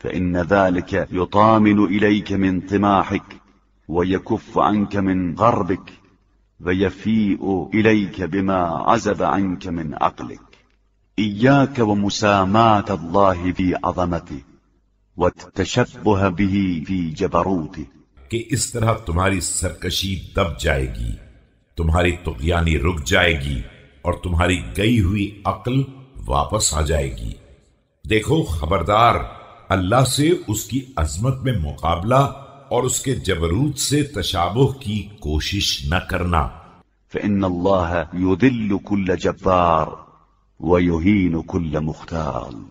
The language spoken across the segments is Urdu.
فإن ذلك يطامن إليك من طماحك ويكف عنك من غربك ويفيء إليك بما عزب عنك من عقلك إياك ومساماة الله في عظمته وتشبه به في جبروته کہ اس طرح تمہاری سرکشی دب جائے گی تمہاری تغیانی رک جائے گی اور تمہاری گئی ہوئی عقل واپس آ جائے گی دیکھو خبردار اللہ سے اس کی عظمت میں مقابلہ اور اس کے جبروت سے تشابہ کی کوشش نہ کرنا فَإِنَّ اللَّهَ يُدِلُّ كُلَّ جَبَّارِ وَيُهِينُ كُلَّ مُخْتَارِ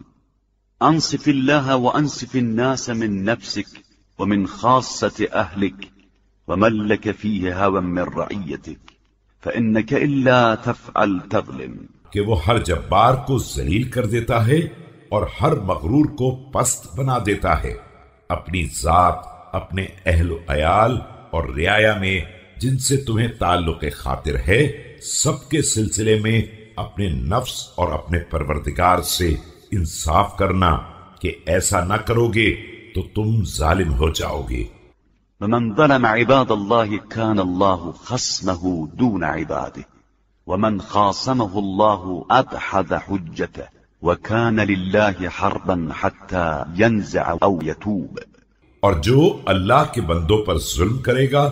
انصف اللہ وانصف الناس من نفسك ومن خاصة اہلك ومن لك فيه هوا من رعیتك فَإِنَّكَ إِلَّا تَفْعَلْ تَظْلِمْ کہ وہ ہر جبار کو ذلیل کر دیتا ہے اور ہر مغرور کو پست بنا دیتا ہے اپنی ذات اپنے اہل و عیال اور ریا میں جن سے تمہیں تعلق خاطر ہے سب کے سلسلے میں اپنے نفس اور اپنے پروردگار سے انصاف کرنا کہ ایسا نہ کرو گے تو تم ظالم ہو جاؤ گے ومن ظلم عباد اللہ کان اللہ خصمه دون عباده ومن خاصمه اللہ ادحد حجته اور جو اللہ کے بندوں پر ظلم کرے گا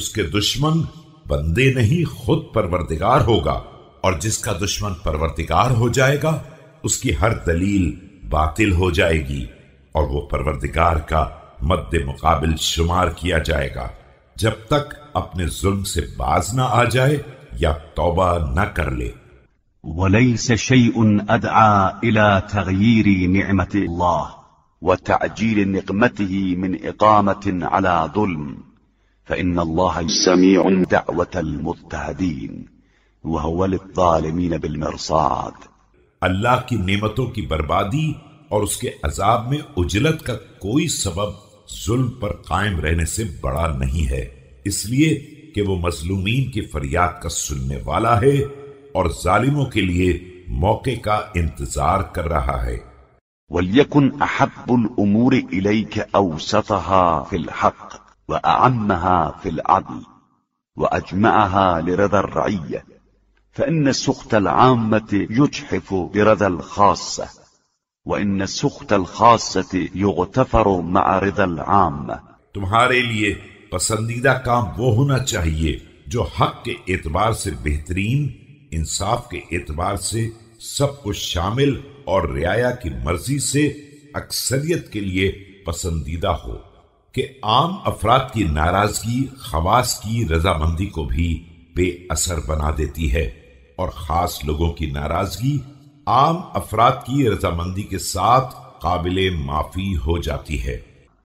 اس کے دشمن بندے نہیں خود پروردگار ہوگا اور جس کا دشمن پروردگار ہو جائے گا اس کی ہر دلیل باطل ہو جائے گی اور وہ پروردگار کا مد مقابل شمار کیا جائے گا جب تک اپنے ظلم سے باز نہ آ جائے یا توبہ نہ کر لے وليس شيء أدعى إلى تغيير نعمة الله وتعجيل نقمته من إقامة على ظلم فإن الله سميع دعوة المضطهدين وهو للظالمين بالمرصاد اللہ کی نعمتوں کی بربادی اور اس کے عذاب میں اجلت کا کوئی سبب ظلم پر قائم رہنے سے بڑا نہیں ہے اس لیے کہ وہ مظلومین کی فریاد کا سننے والا ہے और जालिमों के लिए मौके का इंतजार कर रहा है وليكن احب الامور اليك اوسطها في الحق واعمها في العدل واجمعها لرضا الرعيه فان سخط العامه يجحف برضا الخاصه وان سخط الخاصه يغتفر مع رضا العامه تمہارے لیے پسندیدہ کام وہ ہونا چاہیے جو حق کے اعتبار سے بہترین انصاف کے اعتبار سے سب کو شامل اور ریا کی مرضی سے اکثریت کے لیے پسندیدہ ہو کہ عام افراد کی ناراضگی خواص کی رضامندی کو بھی بے اثر بنا دیتی ہے اور خاص لوگوں کی ناراضگی عام افراد کی رضامندی کے ساتھ قابل معافی ہو جاتی ہے